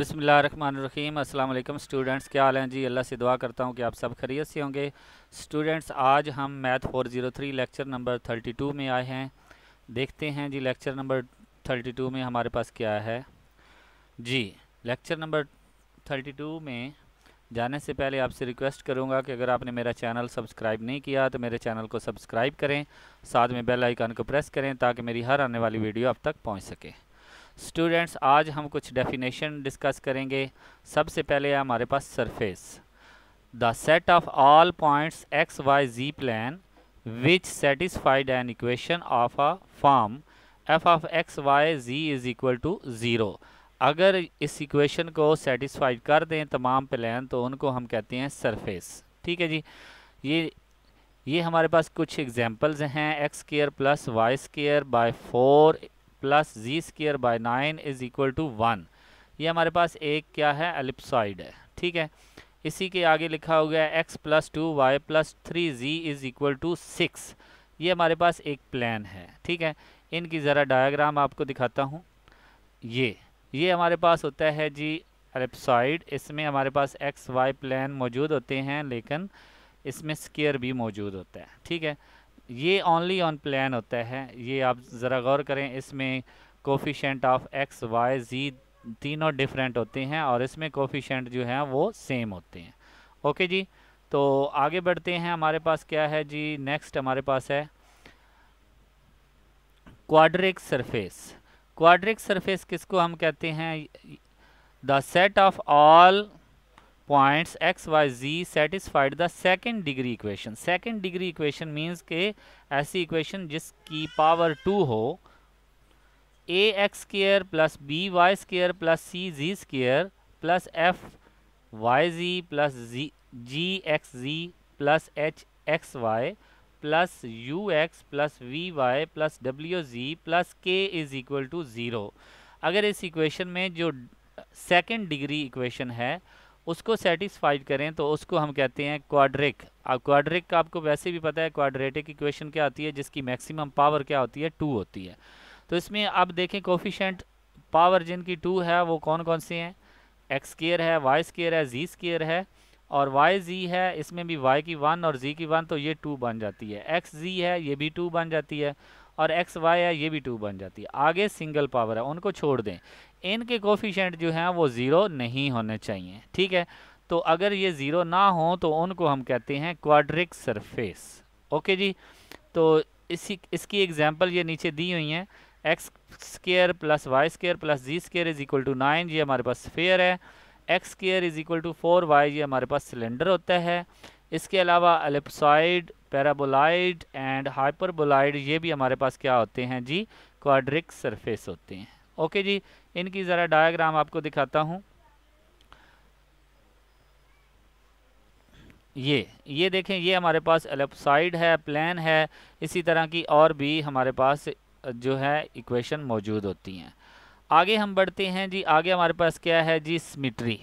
बिसमीम अल्लाम स्टूडेंट्स क्या हाल हैं जी अल्लाह से दुआ करता हूँ कि आप सब खरीय से होंगे स्टूडेंट्स आज हम मैथ 403 लेक्चर नंबर 32 में आए हैं देखते हैं जी लेक्चर नंबर 32 में हमारे पास क्या है जी लेक्चर नंबर 32 में जाने से पहले आपसे रिक्वेस्ट करूँगा कि अगर आपने मेरा चैनल सब्सक्राइब नहीं किया तो मेरे चैनल को सब्सक्राइब करें साथ में बेल आइकन को प्रेस करें ताकि मेरी हर आने वाली वीडियो अब तक पहुँच सके स्टूडेंट्स आज हम कुछ डेफिनेशन डिस्कस करेंगे सबसे पहले है हमारे पास surface the set of all points x y z plane which satisfied an equation of a form f of x y z is equal to zero अगर इस इक्वेशन को सेटिस्फाइड कर दें तमाम प्लान तो उनको हम कहते हैं सरफेस ठीक है जी ये ये हमारे पास कुछ एग्जांपल्स हैं x square plus y square by four plus z square by nine is equal to one ये हमारे पास एक क्या है एलिप्सॉइड है ठीक है इसी के आगे लिखा हो गया x plus two y plus three z is equal to six ये हमारे पास एक प्लान है ठीक है इनकी ज़रा डायग्राम आपको दिखाता हूँ ये ये हमारे पास होता है जी एलिप्सॉइड इसमें हमारे पास एक्स वाई प्लान मौजूद होते हैं लेकिन इसमें स्केयर भी मौजूद होता है ठीक है ये ओनली ऑन प्लान होता है ये आप ज़रा गौर करें इसमें coefficient of x y z तीनों डिफरेंट होते हैं और इसमें कोफिशेंट जो हैं वो सेम होते हैं ओके जी तो आगे बढ़ते हैं हमारे पास क्या है जी नेक्स्ट हमारे पास है क्वाड्रिक सरफेस क्वाड्रिक सरफेस किसको हम कहते हैं the set of all points x y z satisfied the second degree equation second degree equation means के ऐसी इक्वेशन जिसकी पावर टू हो a x square plus b y square plus c z square plus f y z plus g z x z plus h x y plus u x plus v y plus डब्ल्यू z plus k is equal to zero अगर इस equation में जो second degree equation है उसको satisfied करें तो उसको हम कहते हैं क्वाड्रिक अब क्वाड्रिक का आपको वैसे भी पता है क्वाड्रेटिक इक्वेशन क्या होती है जिसकी मैक्सिमम पावर क्या होती है टू होती है तो इसमें आप देखें कोफिशेंट पावर जिनकी टू है वो कौन कौन से हैं एक्स केयर है वाई स्केयर है जी स्केयर है और वाई जी है इसमें भी वाई की वन और जी की वन तो ये टू बन जाती है एक्स जी है ये भी टू बन जाती है और एक्स वाई है ये भी टू बन जाती है आगे सिंगल पावर है उनको छोड़ दें इनके कोफिशेंट जो हैं वो ज़ीरो नहीं होने चाहिए ठीक है तो अगर ये ज़ीरो ना हो तो उनको हम कहते हैं क्वाड्रिक सरफेस ओके जी तो इसी इसकी एग्जांपल ये नीचे दी हुई हैं x square plus y square plus z square is equal to nine ये हमारे पास फेयर है x square is equal to four y ये हमारे पास सिलेंडर होता है इसके अलावा अलिप्साइड पैराबोलाइड एंड हाइपरबोलाइड ये भी हमारे पास क्या होते हैं जी क्वाड्रिक सरफेस होते हैं ओके जी इनकी ज़रा डायग्राम आपको दिखाता हूँ ये ये देखें ये हमारे पास एलेपसाइड है प्लान है इसी तरह की और भी हमारे पास जो है इक्वेशन मौजूद होती हैं आगे हम बढ़ते हैं जी आगे हमारे पास क्या है जी सिमिट्री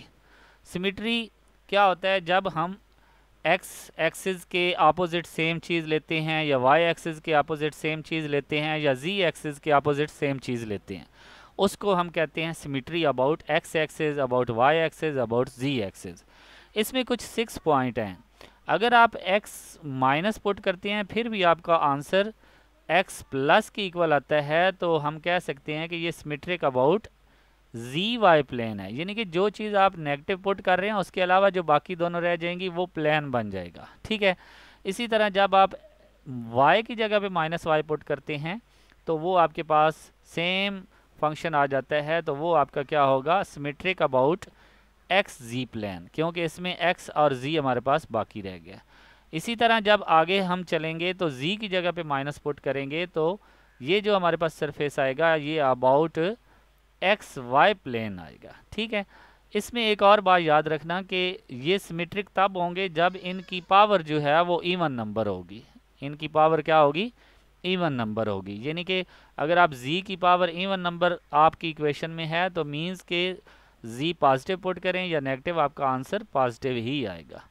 सिमिट्री क्या होता है जब हम एक्स एक्सिस के अपोजिट सेम चीज़ लेते हैं या वाई एक्सिस के अपोजिट सेम चीज़ लेते हैं या जी एक्सिस के अपोजिट सेम चीज़ लेते हैं उसको हम कहते हैं symmetry about x axes about y axes about z axes इसमें कुछ सिक्स पॉइंट हैं अगर आप x माइनस पुट करते हैं फिर भी आपका आंसर x प्लस की इक्वल आता है तो हम कह सकते हैं कि ये symmetric about z y plane है यानी कि जो चीज़ आप नेगेटिव पुट कर रहे हैं उसके अलावा जो बाकी दोनों रह जाएंगी वो प्लेन बन जाएगा ठीक है इसी तरह जब आप y की जगह पे माइनस वाई पुट करते हैं तो वो आपके पास सेम फंक्शन आ जाता है तो वो आपका क्या होगा symmetric about x z plane क्योंकि इसमें एक्स और जी हमारे पास बाकी रह गया इसी तरह जब आगे हम चलेंगे तो जी की जगह पे माइनस पुट करेंगे तो ये जो हमारे पास सरफेस आएगा ये अबाउट एक्स वाई प्लेन आएगा ठीक है इसमें एक और बात याद रखना कि ये सिमेट्रिक तब होंगे जब इनकी पावर जो है वो इवन नंबर होगी इनकी पावर क्या होगी ईवन नंबर होगी यानी कि अगर आप जी की पावर ईवन नंबर आपकी इक्वेशन में है तो मींस के जी पॉजिटिव पुट करें या नेगेटिव आपका आंसर पॉजिटिव ही आएगा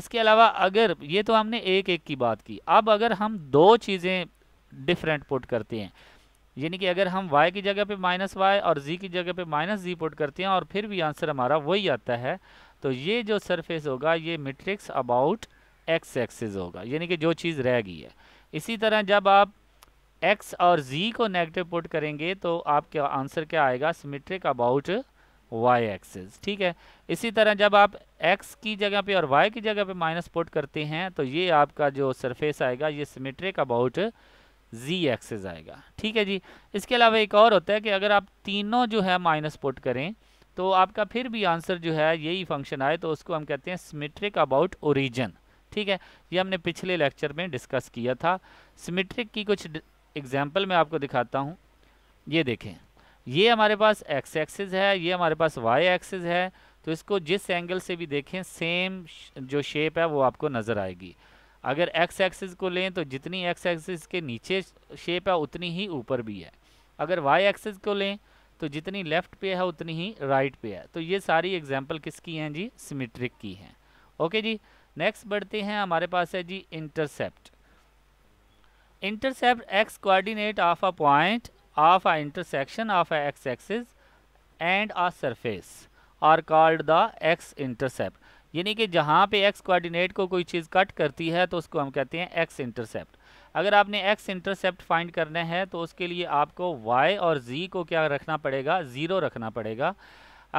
इसके अलावा अगर ये तो हमने एक एक की बात की अब अगर हम दो चीज़ें डिफरेंट पुट करते हैं यानी कि अगर हम y की जगह पे माइनस वाई और z की जगह पे माइनस जी पुट करते हैं और फिर भी आंसर हमारा वही आता है तो ये जो सरफेस होगा ये मैट्रिक्स अबाउट एक्स एक्सेस होगा यानी कि जो चीज़ रह गई है इसी तरह जब आप एक्स और जी को नेगेटिव पुट करेंगे तो आपका आंसर क्या आएगा सिमेट्रिक अबाउट वाई एक्सेस ठीक है इसी तरह जब आप एक्स की जगह पे और वाई की जगह पे माइनस पुट करते हैं तो ये आपका जो सरफेस आएगा ये सिमेट्रिक अबाउट जी एक्सेस आएगा ठीक है जी इसके अलावा एक और होता है कि अगर आप तीनों जो है माइनस पुट करें तो आपका फिर भी आंसर जो है यही फंक्शन आए तो उसको हम कहते हैं सिमेट्रिक अबाउट ओरिजन ठीक है ये हमने पिछले लेक्चर में डिस्कस किया था सिमेट्रिक की कुछ एग्जाम्पल मैं आपको दिखाता हूँ ये देखें ये हमारे पास एक्स एक्सिस है ये हमारे पास वाई एक्सिस है तो इसको जिस एंगल से भी देखें सेम जो शेप है वो आपको नज़र आएगी अगर एक्स एक्सिस को लें तो जितनी एक्स एक्सिस के नीचे शेप है उतनी ही ऊपर भी है अगर वाई एक्सिस को लें तो जितनी लेफ़्ट पे है उतनी ही राइट पे है तो ये सारी एग्जाम्पल किसकी हैं जी सिमेट्रिक की हैं ओके जी नेक्स्ट बढ़ते हैं हमारे पास है z intercept intercept x coordinate of a point of a intersection of a x axis and a surface are called the x intercept यानी कि जहाँ पे x कोऑर्डिनेट को कोई चीज़ कट करती है तो उसको हम कहते हैं x इंटरसेप्ट अगर आपने x इंटरसेप्ट फाइंड करना है तो उसके लिए आपको y और z को क्या रखना पड़ेगा ज़ीरो रखना पड़ेगा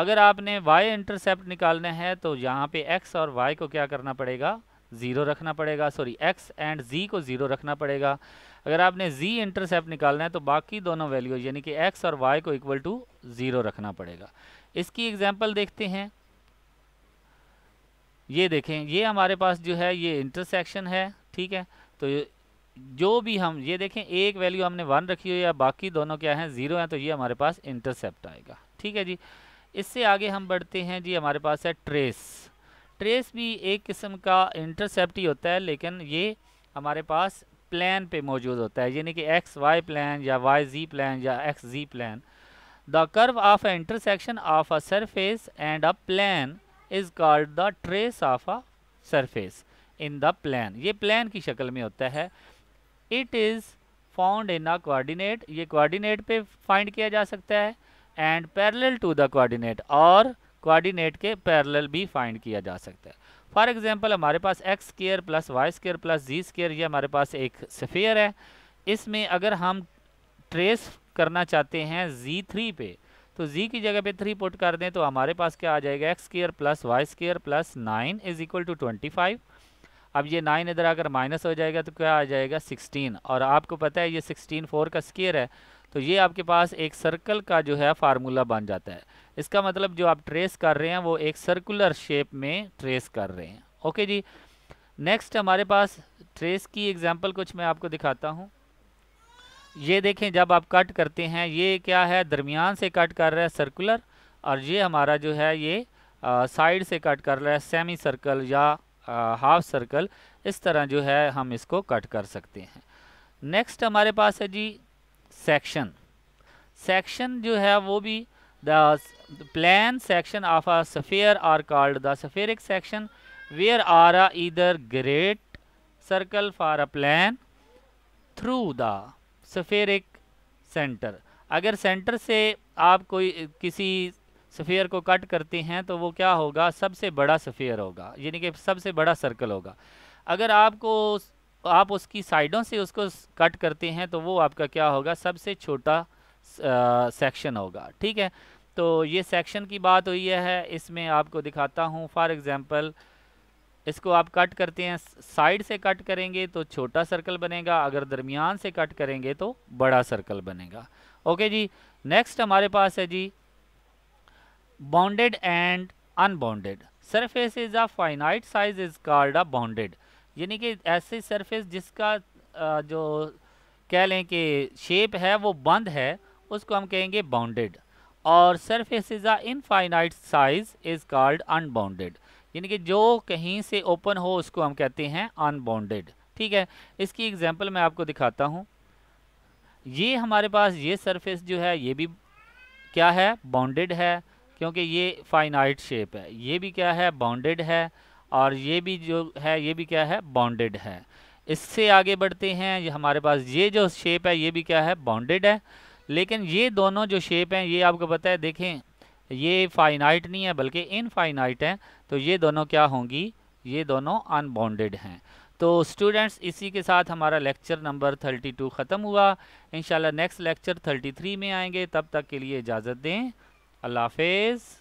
अगर आपने y इंटरसेप्ट निकालना है तो यहाँ पे x और y को क्या करना पड़ेगा ज़ीरो रखना पड़ेगा सॉरी एक्स एंड जी को ज़ीरो रखना पड़ेगा अगर आपने जी इंटरसेप्ट निकालना है तो बाकी दोनों वैल्यू यानी कि एक्स और वाई को इक्वल टू ज़ीरो रखना पड़ेगा इसकी एग्जाम्पल देखते हैं ये देखें ये हमारे पास जो है ये इंटरसेक्शन है ठीक है तो जो भी हम ये देखें एक वैल्यू हमने वन रखी हुई है बाकी दोनों क्या हैं ज़ीरो हैं तो ये हमारे पास इंटरसेप्ट आएगा ठीक है जी इससे आगे हम बढ़ते हैं जी हमारे पास है ट्रेस ट्रेस भी एक किस्म का इंटरसेप्ट ही होता है लेकिन ये हमारे पास प्लान पे मौजूद होता है यानी कि एक्स वाई प्लान या वाई जी प्लान या x z plane the curve of a intersection of a surface and a plane is called the trace of a surface in the plane ये plane की शक्ल में होता है it is found in a coordinate ये coordinate पे find किया जा सकता है and parallel to the coordinate और कोऑर्डिनेट के पैरेलल भी फाइंड किया जा सकता है फॉर एग्जांपल हमारे पास x square plus y square plus z square ये हमारे पास एक सफ़ेयर है इसमें अगर हम ट्रेस करना चाहते हैं जी थ्री पे तो जी की जगह पे थ्री पुट कर दें तो हमारे पास क्या आ जाएगा x square plus y square plus nine is equal to twenty five अब ये नाइन इधर अगर माइनस हो जाएगा तो क्या आ जाएगा सिक्सटीन और आपको पता है ये सिक्सटीन फोर का स्केयर है तो ये आपके पास एक सर्कल का जो है फार्मूला बन जाता है इसका मतलब जो आप ट्रेस कर रहे हैं वो एक सर्कुलर शेप में ट्रेस कर रहे हैं ओके जी नेक्स्ट हमारे पास ट्रेस की एग्जाम्पल कुछ मैं आपको दिखाता हूँ ये देखें जब आप कट करते हैं ये क्या है दरमियान से कट कर रहा है सर्कुलर और ये हमारा जो है ये साइड से कट कर रहा है सेमी सर्कल या हाफ सर्कल इस तरह जो है हम इसको कट कर सकते हैं नेक्स्ट हमारे पास है जी सेक्शन सेक्शन जो है वो भी the plane section of a sphere are called the spheric section where are a इधर great circle for a plane through the spheric centre अगर सेंटर से आप कोई किसी सफेयर को कट करते हैं तो वो क्या होगा सबसे बड़ा सफेयर होगा यानी कि सबसे बड़ा सर्कल होगा अगर आपको आप उसकी साइडों से उसको कट करते हैं तो वो आपका क्या होगा सबसे छोटा सेक्शन होगा ठीक है तो ये सेक्शन की बात हुई है इसमें आपको दिखाता हूँ फॉर एग्ज़ाम्पल इसको आप कट करते हैं साइड से कट करेंगे तो छोटा सर्कल बनेगा अगर दरमियान से कट करेंगे तो बड़ा सर्कल बनेगा ओके जी नेक्स्ट हमारे पास है जी bounded and unbounded surface is a finite size is called a bounded यानी कि ऐसी सरफेस जिसका जो कह लें कि शेप है वो बंद है उसको हम कहेंगे बाउंडेड और surface is a infinite size is called unbounded यानी कि जो कहीं से ओपन हो उसको हम कहते हैं अनबाउंडेड ठीक है इसकी एग्जांपल मैं आपको दिखाता हूँ ये हमारे पास ये सरफेस जो है ये भी क्या है बाउंडेड है क्योंकि ये फाइनाइट शेप है ये भी क्या है बाउंडेड है और ये भी जो है ये भी क्या है बाउंडेड है इससे आगे बढ़ते हैं ये हमारे पास ये जो शेप है ये भी क्या है बाउंडेड है लेकिन ये दोनों जो शेप हैं ये आपको पता है देखें ये फाइनाइट नहीं है बल्कि इनफाइनाइट है तो ये दोनों क्या होंगी ये दोनों अनबाउंडेड हैं तो स्टूडेंट्स इसी के साथ हमारा लेक्चर नंबर 32 ख़त्म हुआ इन नेक्स्ट लेक्चर 33 में आएंगे तब तक के लिए इजाज़त दें अल्लाह हाफिज़